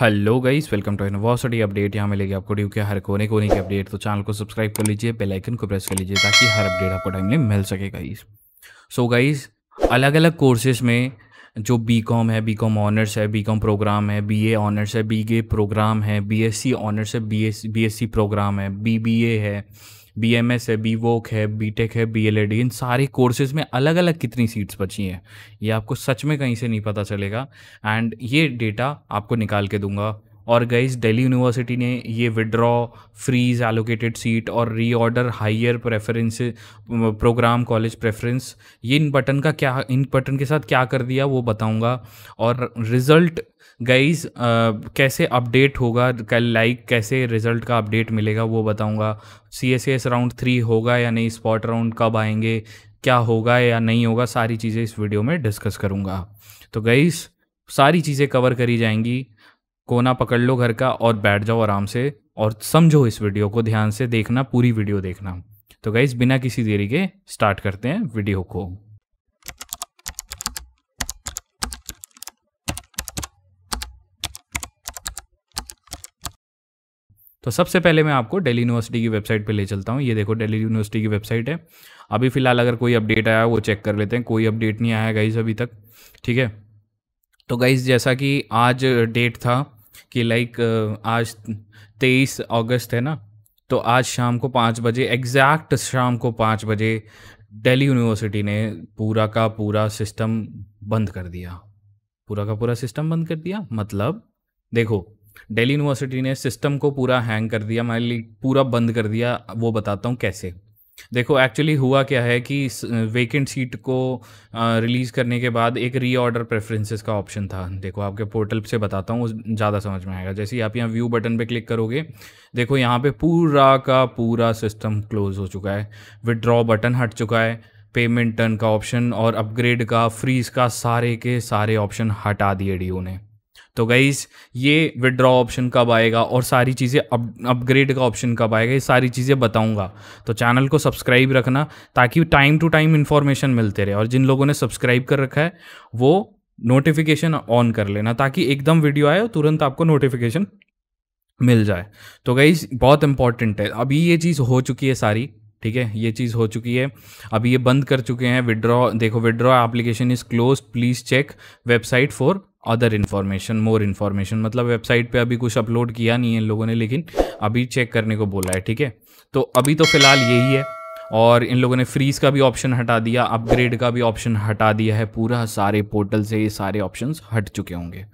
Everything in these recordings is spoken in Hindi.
hello guys welcome to university update यहाँ मिलेगी आपको ड्यू के हर कोने कोने की अपडेट तो चैनल को सब्सक्राइब कर लीजिए बेल आइकन को प्रेस कर लीजिए ताकि हर अपडेट आपको टाइमली मिल सके गाइस सो गाइस अलग अलग कोर्सेज में जो बी कॉम है बी कॉम ऑनर्स है बी कॉम प्रोग्राम है बी ए ऑनर्स है बी ए प्रोग्राम है बी एस सी ऑनर्स है B S B S C programme है बी बी ए है बी एम एस है बी वोक है बी टेक है बी एल ए डी इन सारे कोर्सेज में अलग अलग कितनी सीट्स बची हैं ये आपको सच में कहीं से नहीं पता चलेगा एंड ये डेटा आपको निकाल के दूंगा और गईज दिल्ली यूनिवर्सिटी ने ये विड्रॉ फ्रीज एलोकेटेड सीट और reorder higher preference programme college preference ये इन बटन का क्या इन बटन के साथ क्या कर दिया वो बताऊंगा और रिजल्ट गाइज uh, कैसे अपडेट होगा कल लाइक कैसे रिजल्ट का अपडेट मिलेगा वो बताऊंगा C S S round three होगा या नहीं स्पॉट राउंड कब आएंगे क्या होगा या नहीं होगा सारी चीज़ें इस वीडियो में डिस्कस करूंगा तो गाइज सारी चीज़ें कवर करी जाएंगी कोना पकड़ लो घर का और बैठ जाओ आराम से और समझो इस वीडियो को ध्यान से देखना पूरी वीडियो देखना तो गाइज बिना किसी देरी के स्टार्ट करते हैं वीडियो को तो सबसे पहले मैं आपको दिल्ली यूनिवर्सिटी की वेबसाइट पे ले चलता हूँ ये देखो दिल्ली यूनिवर्सिटी की वेबसाइट है अभी फ़िलहाल अगर कोई अपडेट आया वो चेक कर लेते हैं कोई अपडेट नहीं आया गाइज़ अभी तक ठीक है तो गाइज़ जैसा कि आज डेट था कि लाइक आज तेईस अगस्त है ना तो आज शाम को पाँच बजे एग्जैक्ट शाम को पाँच बजे दिल्ली यूनिवर्सिटी ने पूरा का पूरा सिस्टम बंद कर दिया पूरा का पूरा सिस्टम बंद कर दिया मतलब देखो डेली यूनिवर्सिटी ने सिस्टम को पूरा हैंग कर दिया मान ली पूरा बंद कर दिया वो बताता हूँ कैसे देखो एक्चुअली हुआ क्या है कि वेकेंट सीट को रिलीज़ करने के बाद एक रीऑर्डर प्रेफरेंसेस का ऑप्शन था देखो आपके पोर्टल से बताता हूँ ज़्यादा समझ में आएगा जैसे ही आप यहाँ व्यू बटन पे क्लिक करोगे देखो यहाँ पे पूरा का पूरा सिस्टम क्लोज हो चुका है विदड्रॉ बटन हट चुका है पेमेंट टर्न का ऑप्शन और अपग्रेड का फ्रीज का सारे के सारे ऑप्शन हटा दिए डी ने तो गाइज ये विड्रॉ ऑप्शन कब आएगा और सारी चीज़ें अप अपग्रेड का ऑप्शन कब आएगा ये सारी चीज़ें बताऊंगा तो चैनल को सब्सक्राइब रखना ताकि टाइम टू टाइम इन्फॉर्मेशन मिलते रहे और जिन लोगों ने सब्सक्राइब कर रखा है वो नोटिफिकेशन ऑन कर लेना ताकि एकदम वीडियो आए और तुरंत आपको नोटिफिकेशन मिल जाए तो गाइज बहुत इंपॉर्टेंट है अभी ये चीज़ हो चुकी है सारी ठीक है ये चीज़ हो चुकी है अभी ये बंद कर चुके हैं विड्रॉ देखो withdraw application is close please check website for other information more information मतलब वेबसाइट पे अभी कुछ अपलोड किया नहीं है इन लोगों ने लेकिन अभी चेक करने को बोला है ठीक है तो अभी तो फिलहाल यही है और इन लोगों ने फ्रीज का भी ऑप्शन हटा दिया अपग्रेड का भी ऑप्शन हटा दिया है पूरा सारे पोर्टल से ये सारे ऑप्शंस हट चुके होंगे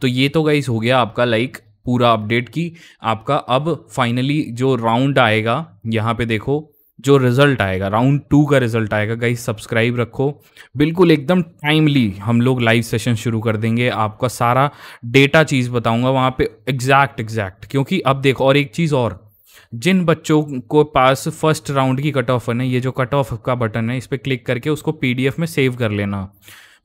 तो ये तो गाइस हो गया आपका लाइक पूरा अपडेट की आपका अब फाइनली जो राउंड आएगा यहाँ पे देखो जो रिजल्ट आएगा राउंड टू का रिजल्ट आएगा गाइस सब्सक्राइब रखो बिल्कुल एकदम टाइमली हम लोग लाइव सेशन शुरू कर देंगे आपका सारा डेटा चीज़ बताऊंगा वहाँ पे एग्जैक्ट एग्जैक्ट क्योंकि अब देखो और एक चीज़ और जिन बच्चों को पास फर्स्ट राउंड की कट ऑफ है ये जो कट ऑफ का बटन है इस पर क्लिक करके उसको पीडीएफ में सेव कर लेना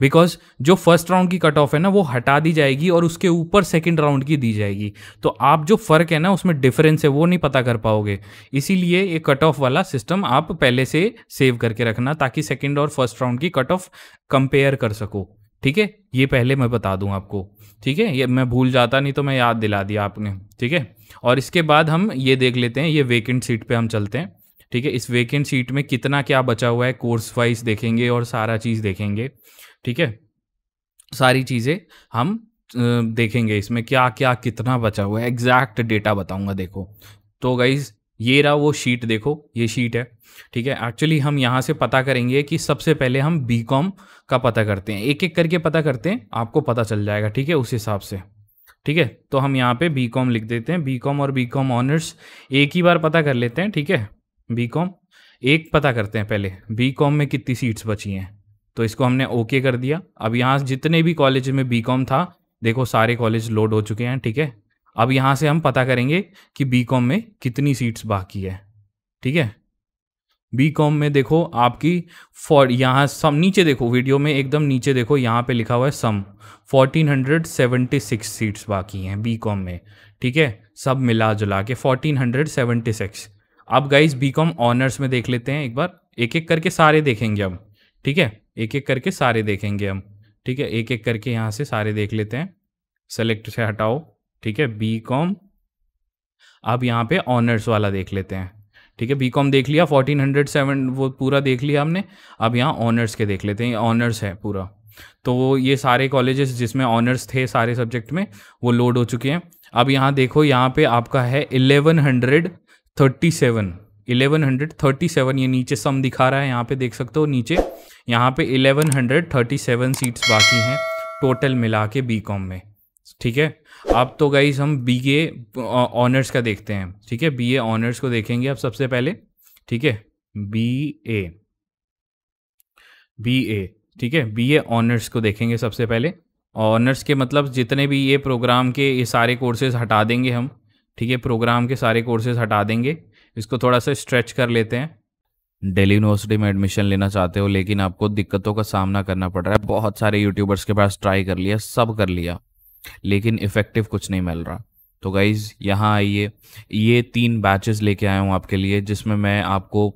बिकॉज जो फर्स्ट राउंड की कट ऑफ है ना वो हटा दी जाएगी और उसके ऊपर सेकेंड राउंड की दी जाएगी तो आप जो फ़र्क है ना उसमें डिफरेंस है वो नहीं पता कर पाओगे इसीलिए ये कट ऑफ वाला सिस्टम आप पहले से सेव करके रखना ताकि सेकेंड और फर्स्ट राउंड की कट ऑफ कंपेयर कर सको ठीक है ये पहले मैं बता दूं आपको ठीक है ये मैं भूल जाता नहीं तो मैं याद दिला दिया आपने ठीक है और इसके बाद हम ये देख लेते हैं ये वेकेंट सीट पे हम चलते हैं ठीक है इस वेकेंट सीट में कितना क्या बचा हुआ है कोर्स वाइज देखेंगे और सारा चीज़ देखेंगे ठीक है सारी चीज़ें हम देखेंगे इसमें क्या क्या कितना बचा हुआ है एग्जैक्ट डेटा बताऊंगा देखो तो गाइज ये रहा वो शीट देखो ये शीट है ठीक है एक्चुअली हम यहाँ से पता करेंगे कि सबसे पहले हम बी कॉम का पता करते हैं एक एक करके पता करते हैं आपको पता चल जाएगा ठीक है उस हिसाब से ठीक है तो हम यहाँ पे बी कॉम लिख देते हैं बी कॉम और बी कॉम ऑनर्स एक ही बार पता कर लेते हैं ठीक है बी कॉम एक पता करते हैं पहले बी कॉम में कितनी सीट्स बची हैं तो इसको हमने ओके कर दिया अब यहाँ जितने भी कॉलेज में बी था देखो सारे कॉलेज लोड हो चुके हैं ठीक है अब यहाँ से हम पता करेंगे कि बी में कितनी सीट्स बाकी है ठीक है बी कॉम में देखो आपकी फॉर यहाँ सम नीचे देखो वीडियो में एकदम नीचे देखो यहाँ पे लिखा हुआ है सम 1476 सीट्स बाकी हैं बी कॉम में ठीक है सब मिला जुला के 1476 अब गाइज बी कॉम ऑनर्स में देख लेते हैं एक बार एक एक करके सारे देखेंगे हम ठीक है एक एक करके सारे देखेंगे हम ठीक है एक एक करके यहाँ से सारे देख लेते हैं सेलेक्ट से हटाओ ठीक है बी कॉम अब यहाँ पे ऑनर्स वाला देख लेते हैं ठीक है बी कॉम देख लिया फोर्टीन हंड्रेड सेवन वो पूरा देख लिया हमने अब यहाँ ऑनर्स के देख लेते हैं ऑनर्स है पूरा तो ये सारे कॉलेजेस जिसमें ऑनर्स थे सारे सब्जेक्ट में वो लोड हो चुके हैं अब यहाँ देखो यहाँ पे आपका है eleven hundred thirty seven eleven hundred thirty seven ये नीचे सम दिखा रहा है यहाँ पे देख सकते हो नीचे यहाँ पे 1137 सीट्स बाकी हैं टोटल मिला के बी कॉम में ठीक है अब तो गाइज हम बी ए ऑनर्स का देखते हैं ठीक है बी ए ऑनर्स को देखेंगे अब सबसे पहले ठीक है बी ए बी ए ठीक है बी ए ऑनर्स को देखेंगे सबसे पहले ऑनर्स के मतलब जितने भी ये प्रोग्राम के ये सारे कोर्सेज हटा देंगे हम ठीक है प्रोग्राम के सारे कोर्सेज हटा देंगे इसको थोड़ा सा स्ट्रेच कर लेते हैं दिल्ली यूनिवर्सिटी में एडमिशन लेना चाहते हो लेकिन आपको दिक्कतों का सामना करना पड़ रहा है बहुत सारे यूट्यूबर्स के पास ट्राई कर लिया सब कर लिया लेकिन इफेक्टिव कुछ नहीं मिल रहा तो गाइज़ यहाँ आइए ये तीन बैचेस लेके आया हूँ आपके लिए जिसमें मैं आपको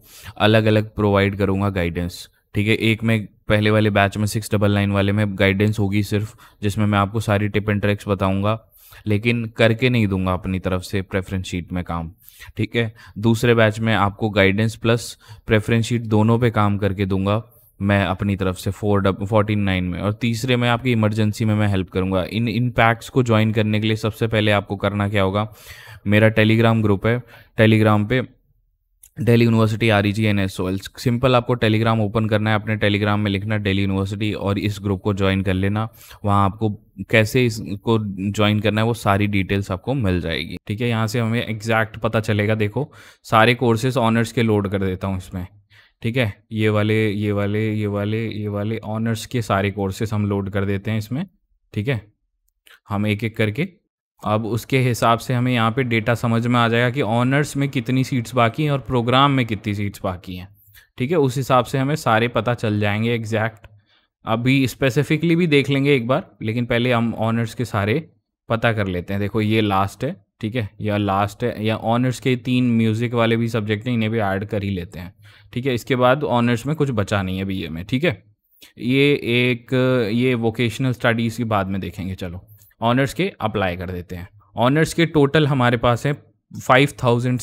अलग अलग प्रोवाइड करूँगा गाइडेंस ठीक है एक में पहले वाले बैच में सिक्स डबल नाइन वाले में गाइडेंस होगी सिर्फ जिसमें मैं आपको सारी टिप एंड ट्रिक्स बताऊँगा लेकिन करके नहीं दूंगा अपनी तरफ से प्रेफरेंस शीट में काम ठीक है दूसरे बैच में आपको गाइडेंस प्लस प्रेफरेंस शीट दोनों पे काम करके दूंगा मैं अपनी तरफ से फोर डब फोर्टीन नाइन में और तीसरे में आपकी इमरजेंसी में मैं हेल्प करूंगा इन इन पैक्स को ज्वाइन करने के लिए सबसे पहले आपको करना क्या होगा मेरा टेलीग्राम ग्रुप है टेलीग्राम पे daily university R E G N S O L simple आपको टेलीग्राम ओपन करना है अपने टेलीग्राम में लिखना डेली यूनिवर्सिटी और इस ग्रुप को ज्वाइन कर लेना वहाँ आपको कैसे इसको ज्वाइन करना है वो सारी डिटेल्स आपको मिल जाएगी ठीक है यहाँ से हमें एग्जैक्ट पता चलेगा देखो सारे कोर्सेज ऑनर्स के लोड कर देता हूँ इसमें ठीक है ये वाले ये वाले ये वाले ये वाले ऑनर्स के सारे कोर्सेज हम लोड कर देते हैं इसमें ठीक है हम एक एक करके अब उसके हिसाब से हमें यहाँ पे डेटा समझ में आ जाएगा कि ऑनर्स में कितनी सीट्स बाकी हैं और प्रोग्राम में कितनी सीट्स बाकी हैं ठीक है उस हिसाब से हमें सारे पता चल जाएंगे एग्जैक्ट अभी स्पेसिफिकली भी देख लेंगे एक बार लेकिन पहले हम ऑनर्स के सारे पता कर लेते हैं देखो ये लास्ट है ठीक है या लास्ट है या ऑनर्स के तीन म्यूज़िक वाले भी सब्जेक्ट हैं इन्हें भी ऐड कर ही लेते हैं ठीक है इसके बाद ऑनर्स में कुछ बचा नहीं है बी ये में ठीक है ये एक ये वोकेशनल स्टडीज़ की बाद में देखेंगे चलो ऑनर्स के अप्लाई कर देते हैं ऑनर्स के टोटल हमारे पास है five thousand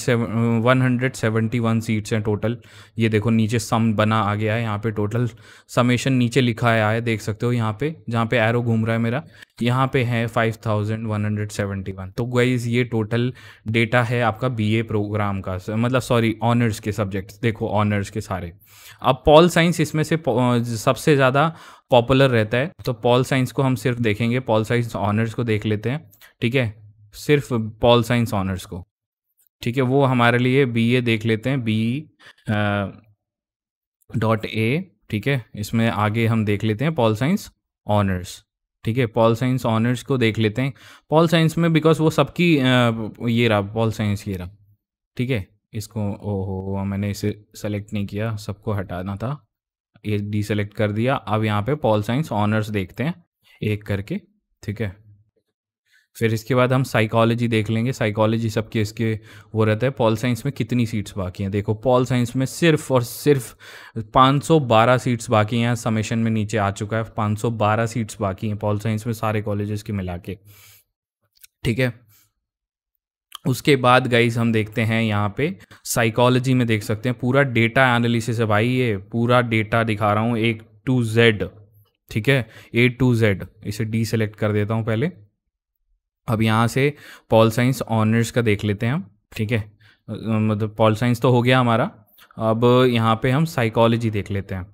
one hundred seventy one seats हैं टोटल ये देखो नीचे सम बना आ गया है यहाँ पे टोटल समेशन नीचे लिखा आया है देख सकते हो यहाँ पे जहाँ पे एरो घूम रहा है मेरा यहाँ पे है five thousand one hundred seventy one तो गाइज ये टोटल डेटा है आपका बीए प्रोग्राम का मतलब सॉरी ऑनर्स के सब्जेक्ट्स देखो ऑनर्स के सारे अब पॉल साइंस इसमें से सबसे ज़्यादा पॉपुलर रहता है तो पॉल साइंस को हम सिर्फ देखेंगे पॉल साइंस ऑनर्स को देख लेते हैं ठीक है सिर्फ पॉल साइंस ऑनर्स को ठीक है वो हमारे लिए बी ए देख लेते हैं बी डॉट ए ठीक है इसमें आगे हम देख लेते हैं पॉल साइंस ऑनर्स ठीक है पॉल साइंस ऑनर्स को देख लेते हैं पॉल साइंस में बिकॉज वो सबकी ये रहा पॉल साइंस ये रहा ठीक है इसको ओहो मैंने इसे सेलेक्ट नहीं किया सबको हटाना था ये डी सेलेक्ट कर दिया अब यहाँ पे पॉल साइंस ऑनर्स देखते हैं एक करके ठीक है फिर इसके बाद हम साइकोलॉजी देख लेंगे साइकोलॉजी सबके इसके वो रहता है पॉल साइंस में कितनी सीट्स बाकी हैं देखो पॉल साइंस में सिर्फ और सिर्फ 512 सीट्स बाकी हैं समेशन में नीचे आ चुका है 512 सीट्स बाकी हैं पॉल साइंस में सारे कॉलेजेस के मिला के ठीक है उसके बाद गाइस हम देखते हैं यहाँ पे साइकोलॉजी में देख सकते हैं पूरा डेटा एनालिसिस है भाई ये पूरा डेटा दिखा रहा हूँ एक टू जेड ठीक है ए टू जेड इसे डी सेलेक्ट कर देता हूँ पहले अब यहाँ से पॉल साइंस ऑनर्स का देख लेते हैं हम ठीक है मतलब पॉल साइंस तो हो गया हमारा अब यहाँ पे हम साइकोलॉजी देख लेते हैं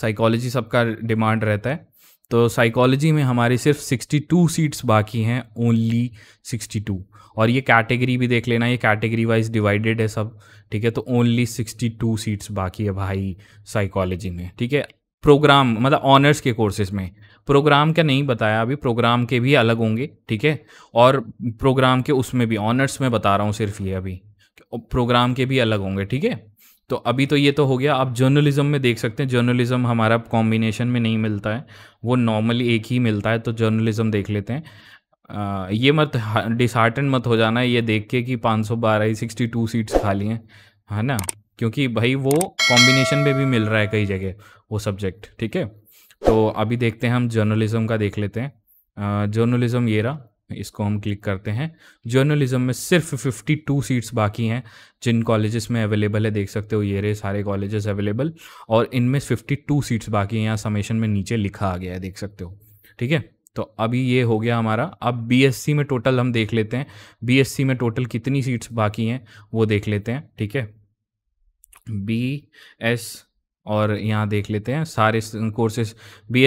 साइकोलॉजी सबका डिमांड रहता है तो साइकोलॉजी में हमारी सिर्फ 62 सीट्स बाकी हैं ओनली 62 और ये कैटेगरी भी देख लेना ये कैटेगरी वाइज डिवाइडेड है सब ठीक है तो ओनली 62 सीट्स बाकी है भाई साइकोलॉजी में ठीक है प्रोग्राम मतलब ऑनर्स के कोर्सेज में प्रोग्राम का नहीं बताया अभी प्रोग्राम के भी अलग होंगे ठीक है और प्रोग्राम के उसमें भी ऑनर्स में बता रहा हूँ सिर्फ ये अभी प्रोग्राम के भी अलग होंगे ठीक है तो अभी तो ये तो हो गया आप जर्नलिज्म में देख सकते हैं जर्नलिज्म हमारा कॉम्बिनेशन में नहीं मिलता है वो नॉर्मली एक ही मिलता है तो जर्नलिज्म देख लेते हैं आ, ये मत डिसहार्टन मत हो जाना ये देख के कि पाँच सौ बारह सिक्सटी टू सीट्स खाली हैं है ना क्योंकि भाई वो कॉम्बिनेशन में भी मिल रहा है कई जगह वो सब्जेक्ट ठीक है तो अभी देखते हैं हम जर्नलिज्म का देख लेते हैं जर्नलिज्म ये रहा इसको हम क्लिक करते हैं जर्नलिज्म में सिर्फ 52 सीट्स बाकी हैं जिन कॉलेजेस में अवेलेबल है देख सकते हो ये रहे सारे कॉलेजेस अवेलेबल और इनमें 52 सीट्स बाकी हैं यहाँ समेशन में नीचे लिखा आ गया है देख सकते हो ठीक है तो अभी ये हो गया हमारा अब बीएससी में टोटल हम देख लेते हैं बीएससी में टोटल कितनी सीट्स बाकी हैं वो देख लेते हैं ठीक है बी एस और यहाँ देख लेते हैं सारे कोर्सेज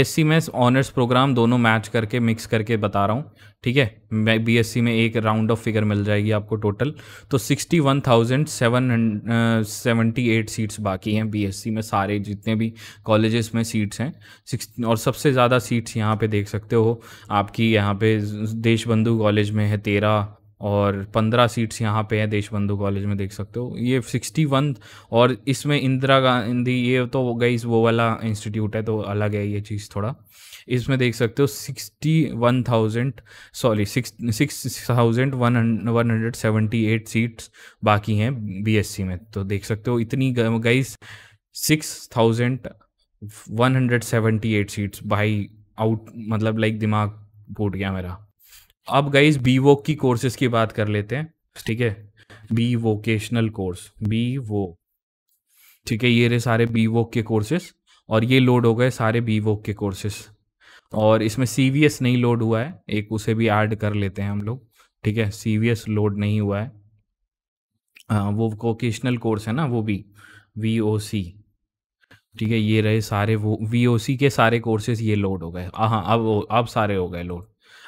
सी में ऑनर्स प्रोग्राम दोनों मैच करके मिक्स करके बता रहा हूँ ठीक है मैं बी एस सी में एक राउंड ऑफ फिगर मिल जाएगी आपको टोटल तो sixty one thousand seven seventy eight seats बाकी हैं बी एस सी में सारे जितने भी कॉलेजेस में सीट्स हैं सिक्स और सबसे ज़्यादा सीट्स यहाँ पे देख सकते हो आपकी यहाँ पे देशबंधु कॉलेज में है तेरह और पंद्रह सीट्स यहाँ पे हैं देशबंधु कॉलेज में देख सकते हो ये सिक्सटी वन और इसमें इंदिरा गांधी ये तो गई वो वाला इंस्टीट्यूट है तो अलग है ये चीज़ थोड़ा इसमें देख सकते हो sixty one thousand sorry six six thousand one one hundred seventy eight seats बाकी हैं बीएससी में तो देख सकते हो इतनी गई six thousand one hundred seventy eight seats भाई आउट मतलब लाइक दिमाग फूट गया मेरा अब गाइज बी वो की कोर्सेज की बात कर लेते हैं ठीक है बी वोकेशनल कोर्स बी वो ठीक है ये रहे सारे बी वो के कोर्सेज और ये लोड हो गए सारे बी वो के कोर्सेज और इसमें सी वी एस नहीं लोड हुआ है एक उसे भी ऐड कर लेते हैं हम लोग ठीक है सी वी एस लोड नहीं हुआ है आ, वो वोकेशनल कोर्स है ना वो भी वी ओ सी ठीक है ये रहे सारे वो वी ओ सी के सारे कोर्सेज ये लोड हो गए हाँ अब अब सारे हो गए लोड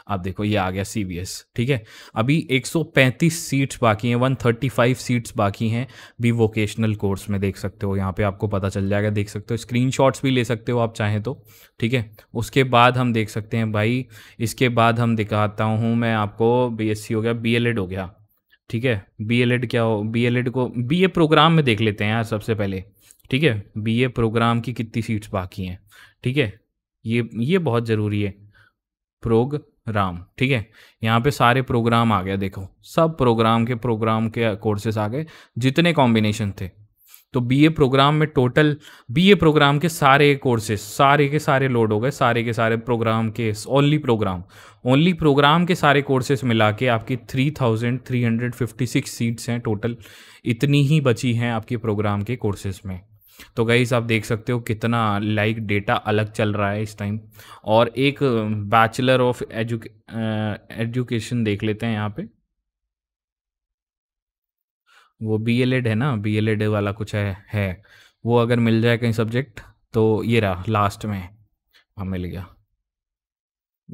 आप देखो ये आ गया एस ठीक है अभी 135 सीट्स बाकी हैं 135 सीट्स बाकी हैं भी वोकेशनल कोर्स में देख सकते हो यहाँ पे आपको पता चल जाएगा देख सकते हो स्क्रीनशॉट्स भी ले सकते हो आप चाहें तो ठीक है उसके बाद हम देख सकते हैं भाई इसके बाद हम दिखाता हूँ मैं आपको बी हो गया बी e हो गया ठीक है बी e क्या हो बी e को बी प्रोग्राम में देख लेते हैं यार सबसे पहले ठीक है बी प्रोग्राम की कितनी सीट्स बाकी हैं ठीक है ये ये बहुत ज़रूरी है प्रोग राम ठीक है यहाँ पे सारे प्रोग्राम आ गया देखो सब प्रोग्राम के प्रोग्राम के कोर्सेज आ गए जितने कॉम्बिनेशन थे तो बीए प्रोग्राम में टोटल बीए प्रोग्राम के सारे कोर्सेज सारे के सारे लोड हो गए सारे के सारे प्रोग्राम के ओनली प्रोग्राम ओनली प्रोग्राम के सारे कोर्सेज मिला के आपकी three thousand three hundred fifty six seats हैं टोटल इतनी ही बची हैं आपके प्रोग्राम के कोर्सेज में तो गाइज आप देख सकते हो कितना लाइक like डेटा अलग चल रहा है इस टाइम और एक बैचलर ऑफ एजुके एजुकेशन देख लेते हैं यहाँ पे वो बी एल एड है ना बी एल एड वाला कुछ है है वो अगर मिल जाए कहीं सब्जेक्ट तो ये रहा लास्ट में हाँ मिल गया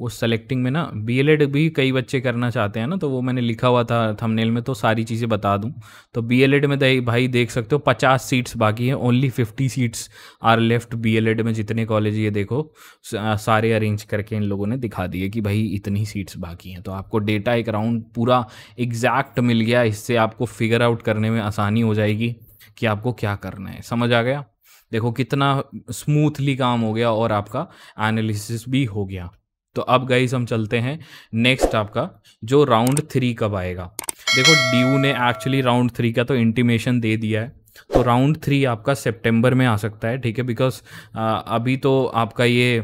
वो सेलेक्टिंग में ना एड भी कई बच्चे करना चाहते हैं ना तो वो मैंने लिखा हुआ था थंबनेल में तो सारी चीज़ें बता दूं तो एड में दे, तो भाई देख सकते हो पचास सीट्स बाकी हैं only fifty seats are left एड में जितने कॉलेज ये देखो सारे अरेंज करके इन लोगों ने दिखा दिए कि भाई इतनी सीट्स बाकी हैं तो आपको डेटा एक राउंड पूरा एग्जैक्ट मिल गया इससे आपको फिगर आउट करने में आसानी हो जाएगी कि आपको क्या करना है समझ आ गया देखो कितना स्मूथली काम हो गया और आपका एनालिसिस भी हो गया तो अब गाइज हम चलते हैं नेक्स्ट आपका जो राउंड थ्री कब आएगा देखो डी ने एक्चुअली राउंड थ्री का तो इंटीमेशन दे दिया है तो राउंड थ्री आपका सितंबर में आ सकता है ठीक है बिकॉज अभी तो आपका ये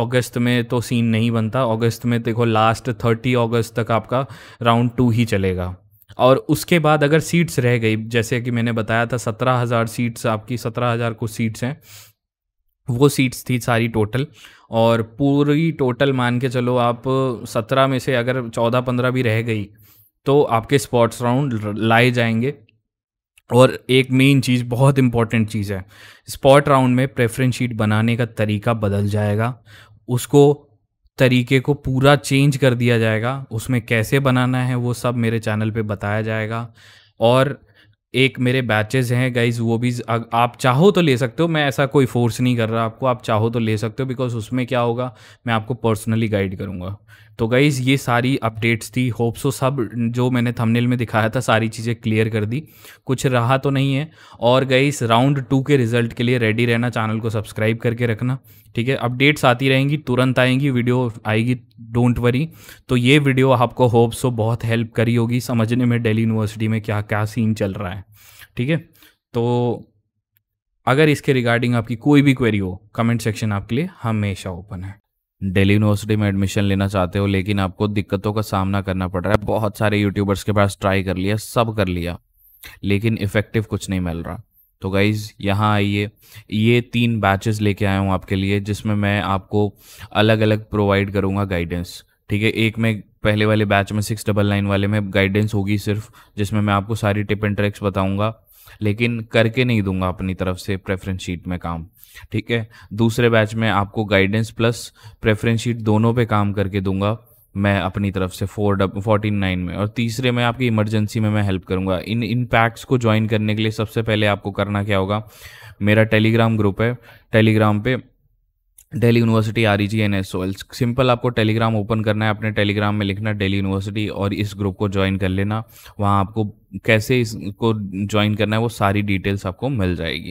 अगस्त में तो सीन नहीं बनता अगस्त में देखो लास्ट थर्टी अगस्त तक आपका राउंड टू ही चलेगा और उसके बाद अगर सीट्स रह गई जैसे कि मैंने बताया था सत्रह हज़ार सीट्स आपकी सत्रह हज़ार कुछ सीट्स हैं वो सीट्स थी सारी टोटल और पूरी टोटल मान के चलो आप सत्रह में से अगर चौदह पंद्रह भी रह गई तो आपके स्पॉट्स राउंड लाए जाएंगे और एक मेन चीज़ बहुत इंपॉर्टेंट चीज़ है स्पॉट राउंड में प्रेफरेंस शीट बनाने का तरीका बदल जाएगा उसको तरीके को पूरा चेंज कर दिया जाएगा उसमें कैसे बनाना है वो सब मेरे चैनल पे बताया जाएगा और एक मेरे बैचेस हैं गाइज वो भी आप चाहो तो ले सकते हो मैं ऐसा कोई फोर्स नहीं कर रहा आपको आप चाहो तो ले सकते हो बिकॉज उसमें क्या होगा मैं आपको पर्सनली गाइड करूँगा तो गाइज़ ये सारी अपडेट्स थी होप सो तो सब जो मैंने थंबनेल में दिखाया था सारी चीज़ें क्लियर कर दी कुछ रहा तो नहीं है और गाइज़ राउंड टू के रिजल्ट के लिए रेडी रहना चैनल को सब्सक्राइब करके रखना ठीक है अपडेट्स आती रहेंगी तुरंत आएंगी वीडियो आएगी डोंट वरी तो ये वीडियो आपको होप सो तो बहुत हेल्प करी होगी समझने में डेली यूनिवर्सिटी में क्या क्या सीन चल रहा है ठीक है तो अगर इसके रिगार्डिंग आपकी कोई भी क्वेरी हो कमेंट सेक्शन आपके लिए हमेशा ओपन है दिल्ली यूनिवर्सिटी में एडमिशन लेना चाहते हो लेकिन आपको दिक्कतों का सामना करना पड़ रहा है बहुत सारे यूट्यूबर्स के पास ट्राई कर लिया सब कर लिया लेकिन इफेक्टिव कुछ नहीं मिल रहा तो गाइज़ यहाँ आइए ये तीन बैचेस लेके आया हूँ आपके लिए जिसमें मैं आपको अलग अलग प्रोवाइड करूँगा गाइडेंस ठीक है एक में पहले वाले बैच में सिक्स डबल नाइन वाले में गाइडेंस होगी सिर्फ जिसमें मैं आपको सारी टिप एंड ट्रिक्स बताऊँगा लेकिन करके नहीं दूंगा अपनी तरफ से प्रेफरेंस शीट में काम ठीक है दूसरे बैच में आपको गाइडेंस प्लस प्रेफरेंस शीट दोनों पे काम करके दूंगा मैं अपनी तरफ से फोर डब फोर्टीन नाइन में और तीसरे में आपकी इमरजेंसी में मैं हेल्प करूंगा इन इन पैक्स को ज्वाइन करने के लिए सबसे पहले आपको करना क्या होगा मेरा टेलीग्राम ग्रुप है टेलीग्राम पे daily university R E G N S ओल्स सिंपल आपको टेलीग्राम ओपन करना है अपने टेलीग्राम में लिखना डेली यूनिवर्सिटी और इस ग्रुप को ज्वाइन कर लेना वहाँ आपको कैसे इसको ज्वाइन करना है वो सारी डिटेल्स आपको मिल जाएगी